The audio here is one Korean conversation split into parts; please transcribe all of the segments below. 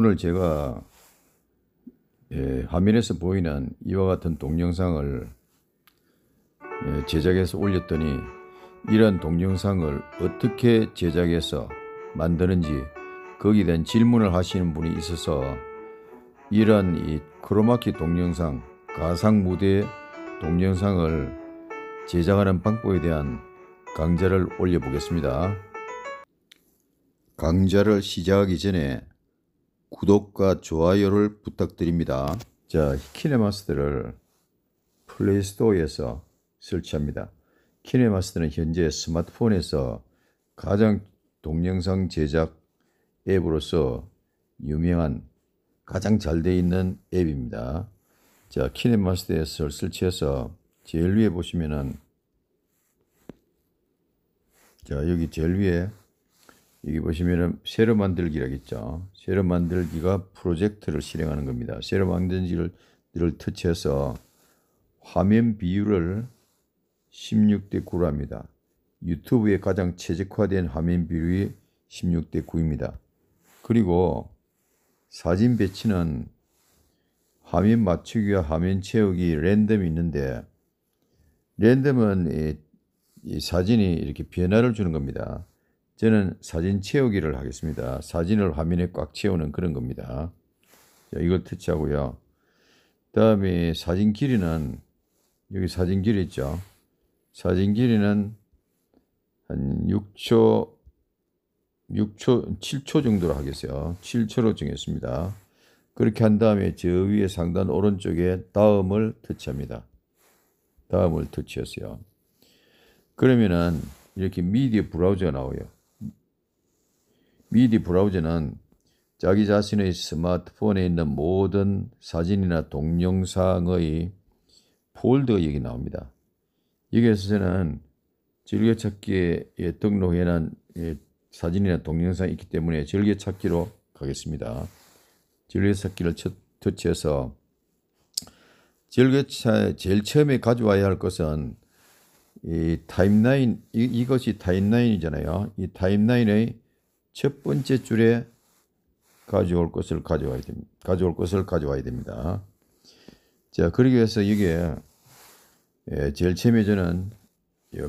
오늘 제가 예, 화면에서 보이는 이와 같은 동영상을 예, 제작해서 올렸더니 이런 동영상을 어떻게 제작해서 만드는지 거기에 대한 질문을 하시는 분이 있어서 이런 이 크로마키 동영상, 가상 무대 동영상을 제작하는 방법에 대한 강좌를 올려보겠습니다. 강좌를 시작하기 전에 구독과 좋아요를 부탁드립니다. 자, 키네마스터를 플레이스토어에서 설치합니다. 키네마스터는 현재 스마트폰에서 가장 동영상 제작 앱으로서 유명한 가장 잘 되어 있는 앱입니다. 자, 키네마스터에서 설치해서 제일 위에 보시면은 자, 여기 제일 위에 여기 보시면은 세로 만들기라고 있죠. 세로 만들기가 프로젝트를 실행하는 겁니다. 세로 만들기를 터치해서 화면 비율을 16대 9로 합니다. 유튜브에 가장 최적화된 화면 비율이 16대 9입니다. 그리고 사진 배치는 화면 맞추기와 화면 채우기 랜덤이 있는데 랜덤은 이, 이 사진이 이렇게 변화를 주는 겁니다. 저는 사진 채우기를 하겠습니다. 사진을 화면에 꽉 채우는 그런 겁니다. 자, 이걸 터치하고요. 다음에 사진 길이는 여기 사진 길이 있죠. 사진 길이는 한 6초 6초 7초 정도로 하겠어요. 7초로 정했습니다. 그렇게 한 다음에 저 위에 상단 오른쪽에 다음을 터치합니다. 다음을 터치했어요. 그러면은 이렇게 미디어 브라우저가 나와요. 미디 브라우저는 자기 자신의 스마트폰에 있는 모든 사진이나 동영상의 폴더가 여기 나옵니다. 여기에서는 즐겨찾기에 등록해놓 예, 사진이나 동영상이 있기 때문에 즐겨찾기로 가겠습니다. 즐겨찾기를 터치해서 즐겨차 제일 처음에 가져와야 할 것은 이 타임라인 이, 것이 타임라인이잖아요. 이 타임라인의 첫 번째 줄에 가져올 것을 가져와야 됩니다. 가져올 것을 가져와야 됩니다. 자, 그러기 위해서 이게 예, 제일 처음에 저는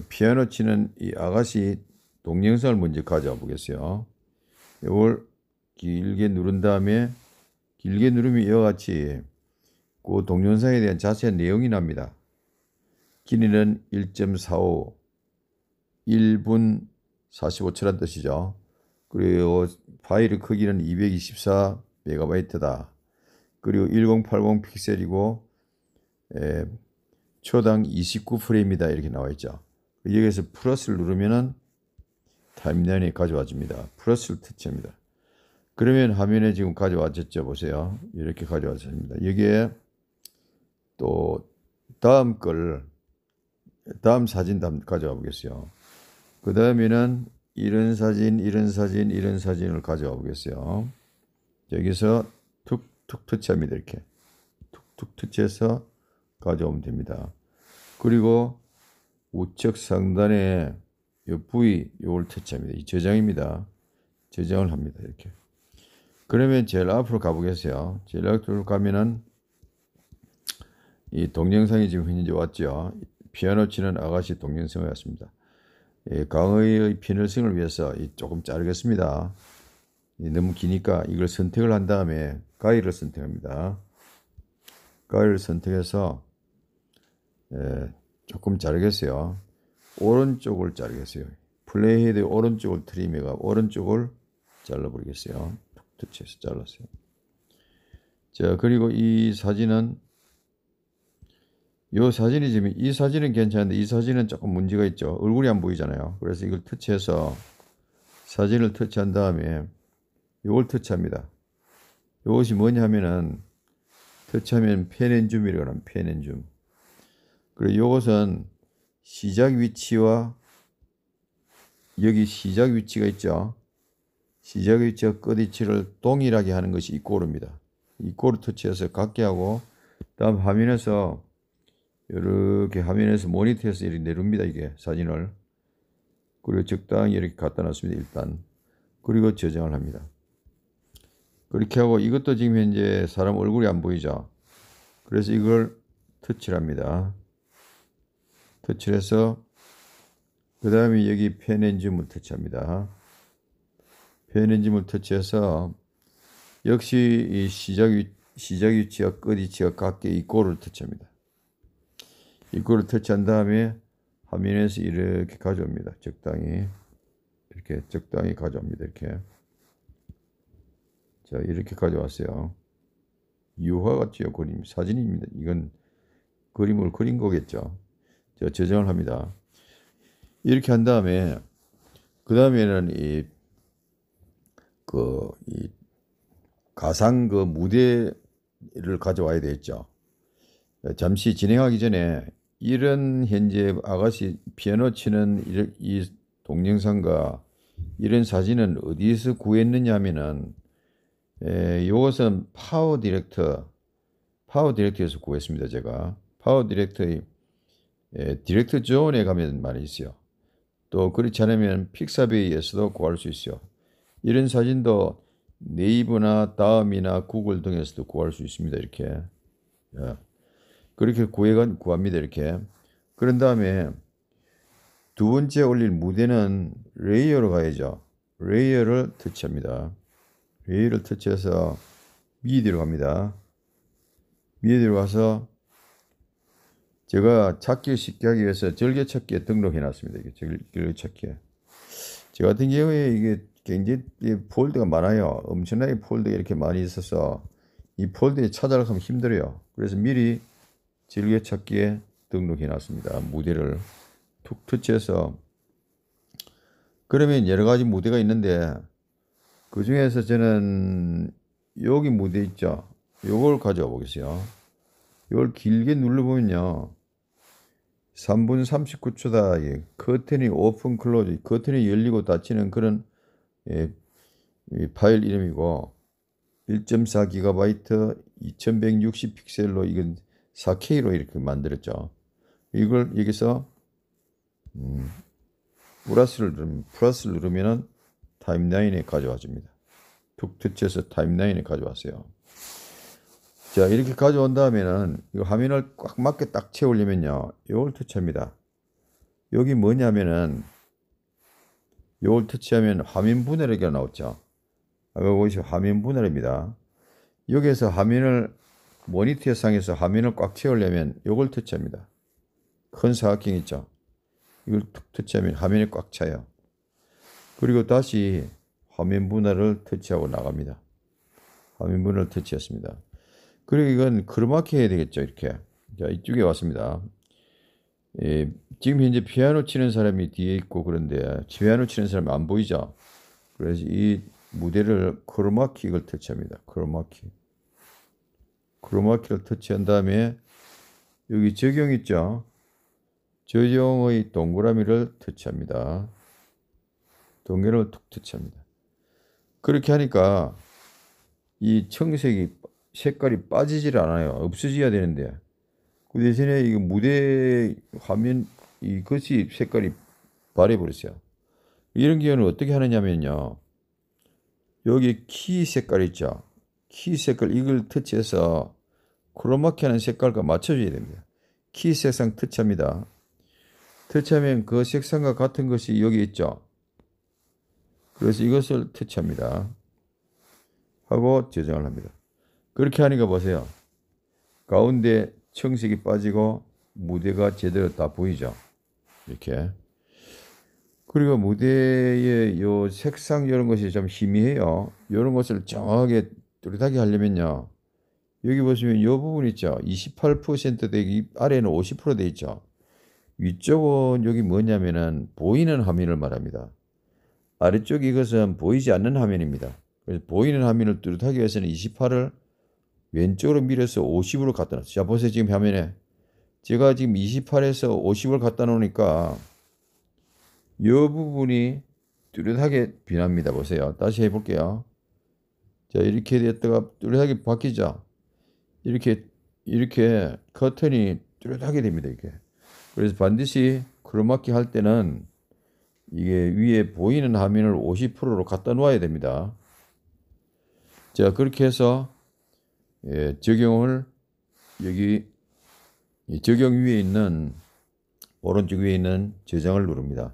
피아노 치는 이 아가씨 동영상을 먼저 가져와 보겠어요. 이걸 길게 누른 다음에 길게 누르면 이와 같이 그 동영상에 대한 자세한 내용이 납니다. 길이는 1.45, 1분 45초란 뜻이죠. 그리고 파일의 크기는 2 2 4 m b 다 그리고 1080 픽셀이고 에, 예, 초당 29프레임이다 이렇게 나와 있죠. 여기에서 플러스를 누르면은 타임라인에 가져와 줍니다. 플러스를 터치합니다. 그러면 화면에 지금 가져왔죠. 와 보세요. 이렇게 가져왔습니다. 여기에 또 다음 걸 다음 사진 다음 가져와 보겠어요. 그 다음에는 이런 사진, 이런 사진, 이런 사진을 가져와 보겠어요. 여기서 툭툭 터치합니다. 이렇게. 툭툭 터치해서 가져오면 됩니다. 그리고 우측 상단에 이 부위 요걸 터치합니다. 이 저장입니다. 저장을 합니다. 이렇게. 그러면 제일 앞으로 가보겠어요. 제일 앞으로 가면은 이 동영상이 지금 현재 왔죠. 피아노 치는 아가씨 동영상이 왔습니다. 예, 강의의 피널싱을 위해서 조금 자르겠습니다. 너무 기니까 이걸 선택을 한 다음에 가위를 선택합니다. 가위를 선택해서 예, 조금 자르겠어요. 오른쪽을 자르겠어요. 플레이헤드 오른쪽을 트림해가 오른쪽을 잘라버리겠어요. 툭툭쳐서 잘랐어요. 자 그리고 이 사진은 이 사진이 지금 이 사진은 괜찮은데 이 사진은 조금 문제가 있죠. 얼굴이 안 보이잖아요. 그래서 이걸 터치해서 사진을 터치한 다음에 이걸 터치합니다. 이것이 뭐냐면은 터치하면 펜앤줌이라고 하는 펜앤줌. 그리고 이것은 시작 위치와 여기 시작 위치가 있죠. 시작 위치와 끝 위치를 동일하게 하는 것이 이꼬르입니다. 이꼬르 터치해서 갖게 하고 다음 화면에서 이렇게 화면에서 모니터에서 이렇게 내립니다. 이게 사진을. 그리고 적당히 이렇게 갖다 놨습니다. 일단. 그리고 저장을 합니다. 그렇게 하고 이것도 지금 현재 사람 얼굴이 안 보이죠. 그래서 이걸 터치를 합니다. 터치를 해서 그 다음에 여기 페넨진을 터치합니다. 페넨진을 터치해서 역시 이 시작, 시작 위치와 끝 위치가 각기 이꼴을 터치합니다. 입구를 터치한 다음에 화면에서 이렇게 가져옵니다. 적당히 이렇게 적당히 가져옵니다. 이렇게 자 이렇게 가져왔어요. 유화 같지요 그림 사진입니다. 이건 그림을 그린 거겠죠. 자 저장을 합니다. 이렇게 한 다음에 그 다음에는 이그이 그, 가상 그 무대를 가져와야 되겠죠. 잠시 진행하기 전에 이런 현재 아가씨 피아노 치는 이 동영상과 이런 사진은 어디에서 구했느냐 하면은 이것은 파워 디렉터 파워 디렉터에서 구했습니다 제가 파워 디렉터의 에, 디렉터 존에 가면 많이 있어요 또 그렇지 않으면 픽사베이에서도 구할 수 있어요 이런 사진도 네이버나 다음이나 구글 등에서도 구할 수 있습니다 이렇게 예. 그렇게 구해가 구합니다 이렇게 그런 다음에 두 번째 올릴 무대는 레이어로 가야죠 레이어를 터치합니다 레이어를 터치해서 미디로 갑니다 미디로 가서 제가 찾기 쉽게 하기 위해서 절개찾기에 등록해 놨습니다 이게 절개찾기에 저 같은 경우에 이게 굉장히 폴드가 많아요 엄청나게 폴드가 이렇게 많이 있어서 이 폴드에 찾아가면 힘들어요 그래서 미리 즐겨찾기에 등록해 놨습니다. 무대를 툭 터치해서 그러면 여러 가지 무대가 있는데 그 중에서 저는 여기 무대 있죠. 요걸 가져와 보겠어요. 이걸 길게 눌러보면요. 3분 39초다. 예, 커튼이 오픈 클로즈, 커튼이 열리고 닫히는 그런 예, 파일 이름이고 1.4GB 2160 픽셀로 이건 4K로 이렇게 만들었죠. 이걸 여기서 음, 플러스를 누르면, 플러스를 누르면은 타임라인에 가져와 줍니다. 툭터치에서 타임라인에 가져왔어요. 자, 이렇게 가져온 다음에는 이 화면을 꽉 맞게 딱 채우려면요. 요걸 터치합니다. 여기 뭐냐면은 요걸 터치하면 화면 분할이가 나오죠. 여기 보시면 화면 분할입니다. 여기에서 화면을 모니터 상에서 화면을 꽉 채우려면 이걸 터치합니다. 큰 사각형 있죠. 이걸 툭 터치하면 화면이 꽉 차요. 그리고 다시 화면 분할을 터치하고 나갑니다. 화면 분할을 터치했습니다. 그리고 이건 크로마키 해야 되겠죠. 이렇게. 자, 이쪽에 왔습니다. 예, 지금 현재 피아노 치는 사람이 뒤에 있고 그런데 피아노 치는 사람이 안 보이죠. 그래서 이 무대를 크로마킥을 터치합니다. 크로마킥. 크로마키를 터치한 다음에 여기 적용 있죠? 적용의 동그라미를 터치합니다. 동그라미를 툭 터치합니다. 그렇게 하니까 이 청색이 색깔이 빠지질 않아요. 없어져야 되는데 그 대신에 이 무대 화면 이것이 색깔이 바래버렸어요. 이런 경우는 어떻게 하느냐면요. 여기 키 색깔 있죠. 키 색깔 이걸 터치해서 크로마키하는 색깔과 맞춰줘야 됩니다. 키 색상 터치합니다. 터치하면 그 색상과 같은 것이 여기 있죠. 그래서 이것을 터치합니다. 하고 저장을 합니다. 그렇게 하니까 보세요. 가운데 청색이 빠지고 무대가 제대로 다 보이죠. 이렇게. 그리고 무대의 요 색상 이런 것이 좀 희미해요. 이런 것을 정확하게 뚜렷하게 하려면요. 여기 보시면 이 부분 있죠. 2 8 되기 아래는 5 0 되어 있죠. 위쪽은 여기 뭐냐면은 보이는 화면을 말합니다. 아래쪽 이것은 보이지 않는 화면입니다. 그래서 보이는 화면을 뚜렷하게 위해서는 28을 왼쪽으로 밀어서 50으로 갖다 놨어요. 자, 보세요. 지금 화면에. 제가 지금 28에서 50을 갖다 놓으니까 이 부분이 뚜렷하게 변합니다. 보세요. 다시 해볼게요. 자, 이렇게 됐다가 뚜렷하게 바뀌자. 이렇게, 이렇게 커튼이 뚜렷하게 됩니다. 이게. 그래서 반드시 크로마키 할 때는 이게 위에 보이는 화면을 50%로 갖다 놓아야 됩니다. 자, 그렇게 해서 예, 적용을 여기 적용 위에 있는 오른쪽 위에 있는 저장을 누릅니다.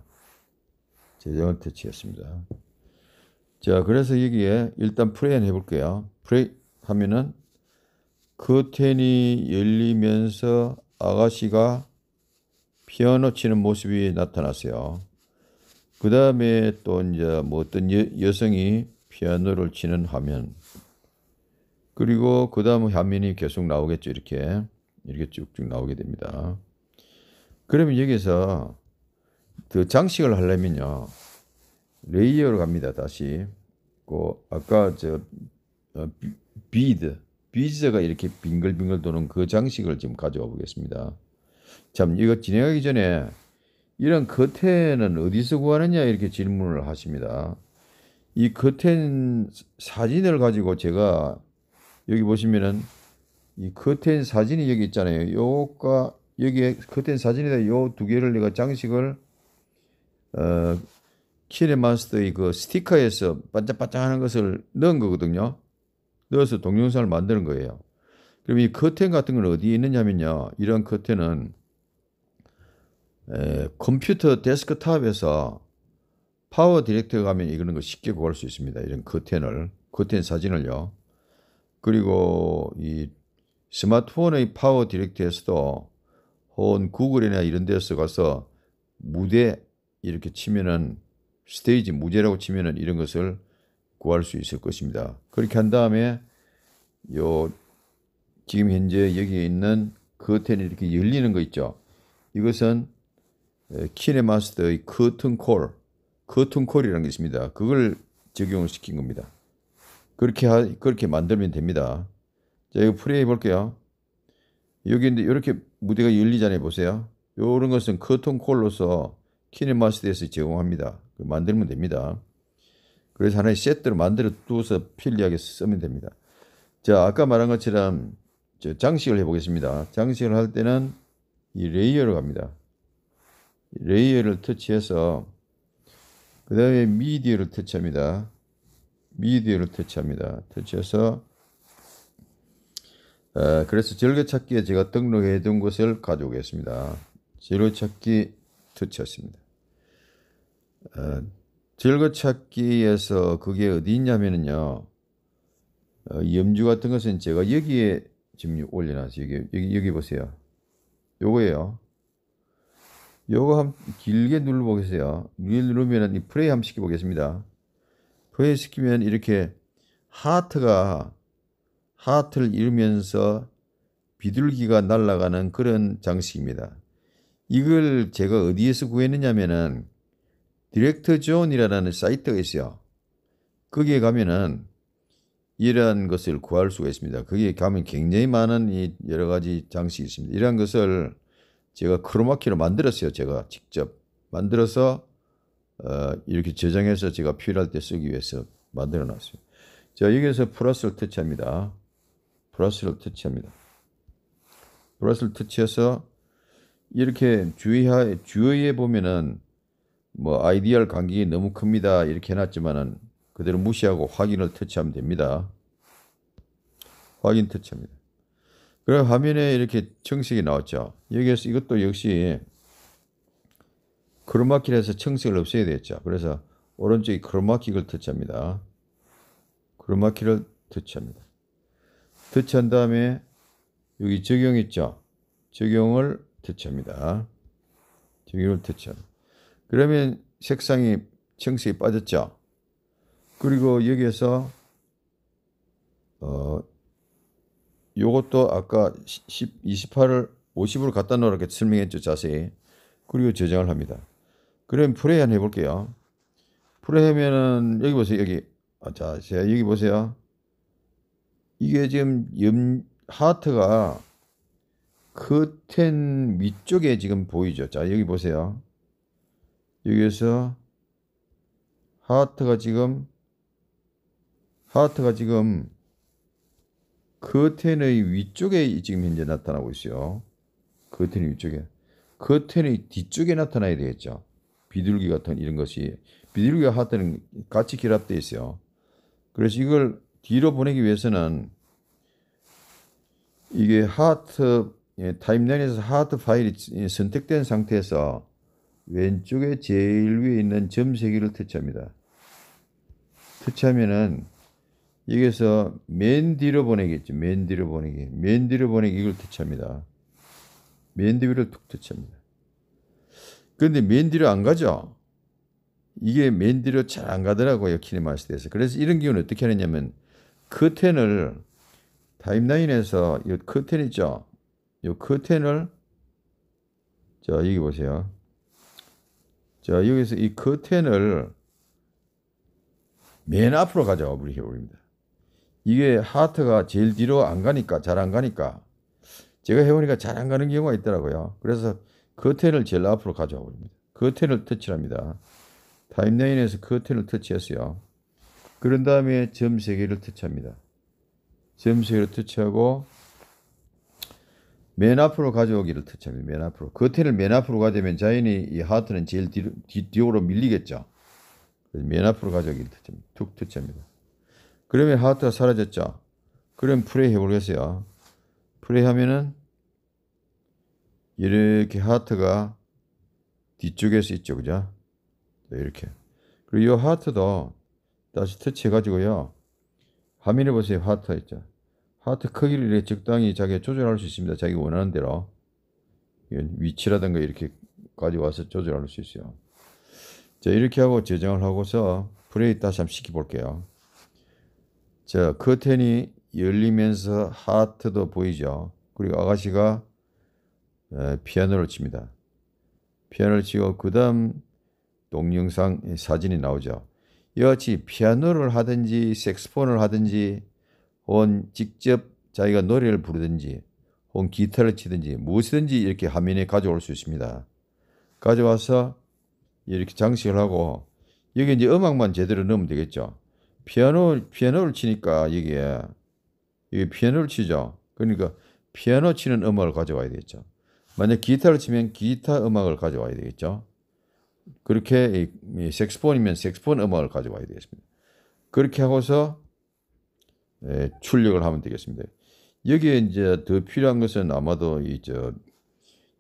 저장을 터치했습니다. 자, 그래서 여기에 일단 프레이 해볼게요. 프레 하면은 커튼이 열리면서 아가씨가 피아노 치는 모습이 나타났어요. 그 다음에 또 이제 뭐 어떤 여, 성이 피아노를 치는 화면. 그리고 그 다음 화면이 계속 나오겠죠. 이렇게. 이렇게 쭉쭉 나오게 됩니다. 그러면 여기서 그 장식을 하려면요. 레이어로 갑니다. 다시. 그 아까 저 어, 비드 비즈가 이렇게 빙글빙글 도는 그 장식을 지금 가져와 보겠습니다. 참 이거 진행하기 전에 이런 커튼은 어디서 구하느냐 이렇게 질문을 하십니다. 이 커튼 사진을 가지고 제가 여기 보시면은 이 커튼 사진이 여기 있잖아요. 요가 여기에 커튼 사진에다 요두 개를 내가 장식을 어 키네마스터의 그 스티커에서 반짝반짝하는 것을 넣은 거거든요. 넣어서 동영상을 만드는 거예요. 그럼 이 커튼 같은 건 어디에 있느냐면요. 이런 커튼은 에, 컴퓨터 데스크탑에서 파워 디렉터 가면 이거는 쉽게 구할 수 있습니다. 이런 커튼을 커튼 사진을요. 그리고 이 스마트폰의 파워 디렉터에서도 혹은 구글이나 이런 데서 가서 무대 이렇게 치면은 스테이지 무제라고 치면은 이런 것을 구할 수 있을 것입니다. 그렇게 한 다음에 요 지금 현재 여기에 있는 커튼이 이렇게 열리는 거 있죠. 이것은 키네마스터의 커튼콜, 커튼콜이라는 게 있습니다. 그걸 적용을 시킨 겁니다. 그렇게 하, 그렇게 만들면 됩니다. 자, 이거 프레이 볼게요. 여기 인데 이렇게 무대가 열리잖아요. 보세요. 이런 것은 커튼콜로서 키네마스터에서 제공합니다. 그 만들면 됩니다. 그래서 하나의 세트로 만들어 두어서 편리하게 쓰면 됩니다. 자, 아까 말한 것처럼 장식을 해보겠습니다. 장식을 할 때는 이 레이어로 갑니다. 레이어를 터치해서 그 다음에 미디어를 터치합니다. 미디어를 터치합니다. 터치해서 어, 그래서 즐겨찾기에 제가 등록해 둔 것을 가져오겠습니다. 즐겨찾기 터치했습니다. 어, 즐거찾기에서 그게 어디 있냐면요 어, 염주 같은 것은 제가 여기에 지금 올려놨어요. 여기, 여기, 여기 보세요. 요거예요. 요거 한 길게 눌러보겠어요. 길게 누르면 이 프레이 한번 시켜보겠습니다. 프레이 시키면 이렇게 하트가 하트를 이루면서 비둘기가 날아가는 그런 장식입니다. 이걸 제가 어디에서 구했느냐면은 디렉터 존이라는 사이트가 있어요. 거기에 가면은 이러한 것을 구할 수가 있습니다. 거기에 가면 굉장히 많은 이 여러 가지 장식이 있습니다. 이러한 것을 제가 크로마키로 만들었어요. 제가 직접 만들어서 어, 이렇게 저장해서 제가 필요할 때 쓰기 위해서 만들어 놨습니다. 자, 여기서 에 플러스를 터치합니다. 플러스를 터치합니다. 플러스를 터치해서 이렇게 주의하, 주의해 보면은 뭐 아이디얼 간격이 너무 큽니다 이렇게 해놨지만은 그대로 무시하고 확인을 터치하면 됩니다. 확인 터치합니다. 그래 화면에 이렇게 청색이 나왔죠. 여기에서 이것도 역시 크로마키에서 청색을 없애야 되겠죠. 그래서 오른쪽이 크로마키를 터치합니다. 크로마키를 터치합니다. 터치한 다음에 여기 적용 있죠. 적용을 터치합니다. 적용을 터치합니다. 그러면 색상이 청색이 빠졌죠. 그리고 여기에서 어 요것도 아까 10, 28을 50으로 갖다 놓으라고 설명했죠 자세히. 그리고 저장을 합니다. 그럼 프레이 한 해볼게요. 프레이 하면은 여기 보세요 여기 아, 자 제가 여기 보세요. 이게 지금 염 하트가 커튼 위쪽에 지금 보이죠. 자 여기 보세요. 여기에서 하트가 지금 하트가 지금 커튼의 위쪽에 지금 현재 나타나고 있어요. 커튼의 위쪽에. 커튼의 뒤쪽에 나타나야 되겠죠. 비둘기 같은 이런 것이 비둘기와 하트는 같이 결합되어 있어요. 그래서 이걸 뒤로 보내기 위해서는 이게 하트 예, 타임라인에서 하트 파일이 선택된 상태에서 왼쪽에 제일 위에 있는 점세 개를 터치합니다. 터치하면은 여기서 맨 뒤로 보내겠죠. 맨 뒤로 보내기. 맨 뒤로 보내기 이걸 터치합니다. 맨 뒤를 툭 터치합니다. 그런데 맨 뒤로 안 가죠. 이게 맨 뒤로 잘 안 가더라고요. 키네마스에서 그래서 이런 경우는 어떻게 하느냐면 커튼을 그 타임라인에서 이 커튼 그 있죠. 이 커튼을 자 여기 보세요. 자, 여기서 이 커튼을 맨 앞으로 가져와 버리게 버립니다. 이게 하트가 제일 뒤로 안 가니까, 잘 안 가니까, 제가 해보니까 잘 안 가는 경우가 있더라고요. 그래서 커튼을 제일 앞으로 가져와 버립니다. 커튼을 터치합니다. 타임라인에서 커튼을 터치했어요. 그런 다음에 점 3개를 터치합니다. 점 3개를 터치하고 맨 앞으로 가져오기를 터치합니다. 맨 앞으로. 그 테를 맨 앞으로 가져면 자연히 이 하트는 제일 뒤, 뒤, 뒤로 밀리겠죠. 맨 앞으로 가져오기를 터치합니다. 툭 터치합니다. 그러면 하트가 사라졌죠. 그럼 플레이 해보겠어요. 플레이 하면은 이렇게 하트가 뒤쪽에서 있죠. 그죠? 이렇게. 그리고 이 하트도 다시 터치해가지고요. 화면에 보세요. 하트 있죠. 하트 크기를 적당히 자기가 조절할 수 있습니다. 자기 원하는 대로. 위치라든가 이렇게까지 와서 조절할 수 있어요. 자, 이렇게 하고 제정을 하고서 브레이 다시 한번 시켜볼게요. 자, 커튼이 열리면서 하트도 보이죠. 그리고 아가씨가 피아노를 칩니다. 피아노를 치고 그 다음 동영상 사진이 나오죠. 이와 같이 피아노를 하든지 섹스폰을 하든지 혹은 직접 자기가 노래를 부르든지 혹은 기타를 치든지 무엇이든지 이렇게 화면에 가져올 수 있습니다. 가져와서 이렇게 장식을 하고 여기 이제 음악만 제대로 넣으면 되겠죠. 피아노 피아노를 치니까 여기에 이게 피아노를 치죠. 그러니까 피아노 치는 음악을 가져와야 되겠죠. 만약 기타를 치면 기타 음악을 가져와야 되겠죠. 그렇게 이, 섹스폰이면 섹스폰 음악을 가져와야 되겠습니다. 그렇게 하고서 예, 출력을 하면 되겠습니다. 여기에 이제 더 필요한 것은 아마도 이 저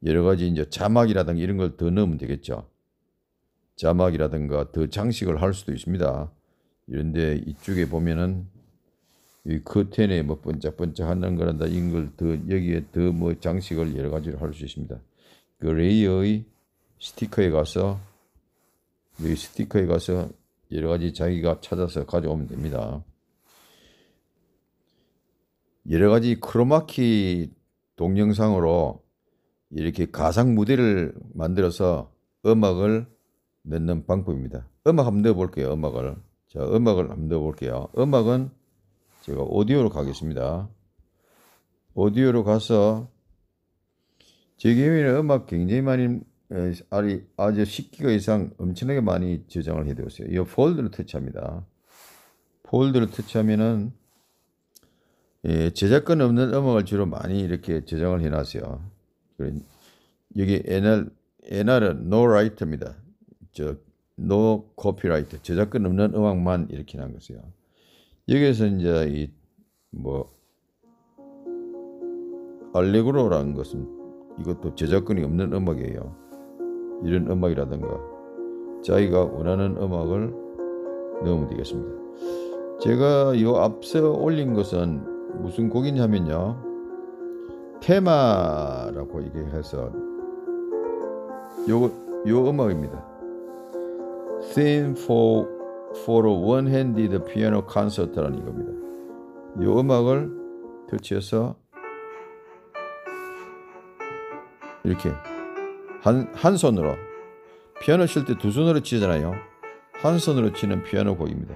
여러 가지 이제 자막이라든가 이런 걸 더 넣으면 되겠죠. 자막이라든가 더 장식을 할 수도 있습니다. 이런데 이쪽에 보면은 이 커튼에 뭐 번쩍번쩍하는 거란다 이런 걸 더 여기에 더 뭐 장식을 여러 가지로 할 수 있습니다. 그레이의 스티커에 가서 여기 스티커에 가서 여러 가지 자기가 찾아서 가져오면 됩니다. 여러 가지 크로마키 동영상으로 이렇게 가상 무대를 만들어서 음악을 넣는 방법입니다. 음악 한번 넣어볼게요. 음악을. 자, 음악을 한번 넣어볼게요. 음악은 제가 오디오로 가겠습니다. 오디오로 가서 제경우에는 음악 굉장히 많이 아주 10기가 이상 엄청나게 많이 저장을 해두었어요. 이폴드를 터치합니다. 폴드를 터치하면은 예, 저작권 없는 음악을 주로 많이 이렇게 저장을 해놨어요. 여기 NR, NR은 no right입니다. 저, no copyright. 저작권 없는 음악만 이렇게 난 거죠. 여기에서 이제 이, 뭐, 알레그로라는 것은 이것도 저작권이 없는 음악이에요. 이런 음악이라든가 자기가 원하는 음악을 넣으면 되겠습니다. 제가 이 앞서 올린 것은 무슨 곡이냐면요. 테마라고 이게 해서 요, 요 음악입니다. Theme for, for a One-Handed Piano Concert라는 이겁니다. 요 음악을 터치해서 이렇게 한, 한 손으로 피아노 칠 때 두 손으로 치잖아요. 한 손으로 치는 피아노 곡입니다.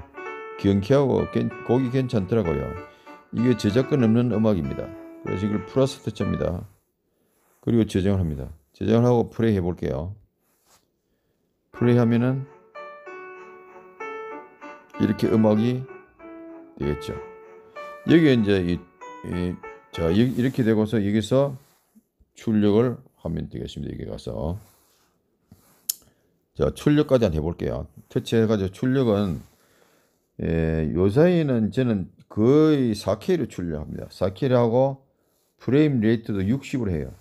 경쾌하고 곡이 괜찮더라고요. 이게 제작권 없는 음악입니다. 그래서 이걸 플러스 터치입니다 그리고 저정을 합니다. 저정을 하고 플레이 해볼게요. 플레이 하면은 이렇게 음악이 되겠죠. 여기 에 이제 이, 이, 자 이렇게 되고서 여기서 출력을 하면 되겠습니다. 여기 가서 자 출력까지 한번 해볼게요. 터치해가지고 출력은 예, 요 사이는 저는 거의 4K로 출력합니다. 4K를 하고 프레임 레이트도 60으로 해요.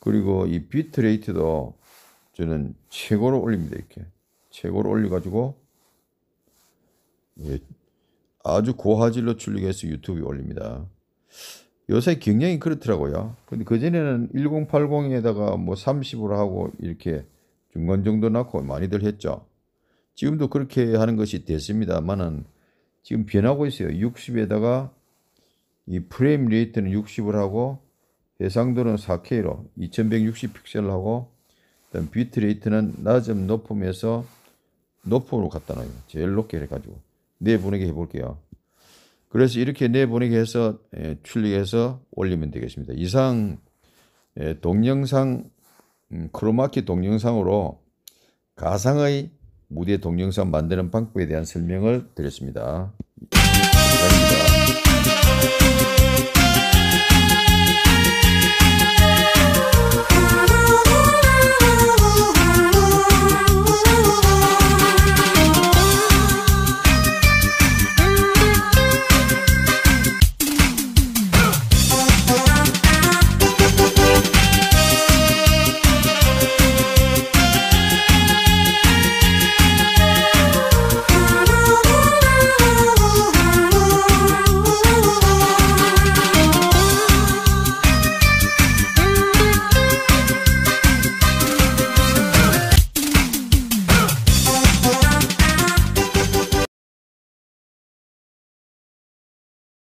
그리고 이 비트 레이트도 저는 최고로 올립니다. 이렇게 최고로 올려가지고 예, 아주 고화질로 출력해서 유튜브에 올립니다. 요새 경영이 그렇더라고요. 근데 그전에는 1080에다가 뭐 30으로 하고 이렇게 중간 정도 넣고 많이들 했죠. 지금도 그렇게 하는 것이 됐습니다만은 지금 변하고 있어요. 60에다가 이 프레임 레이트는 60을 하고 해상도는 4K로 2160 픽셀을 하고 일단 비트 레이트는 낮음 높음에서 높음으로 갖다 놔요. 제일 높게 해가지고 내보내게 해볼게요. 그래서 이렇게 내보내게 해서 예, 출력해서 올리면 되겠습니다. 이상 예, 동영상 음, 크로마키 동영상으로 가상의 무대 동영상 만드는 방법에 대한 설명을 드렸습니다. 감사합니다.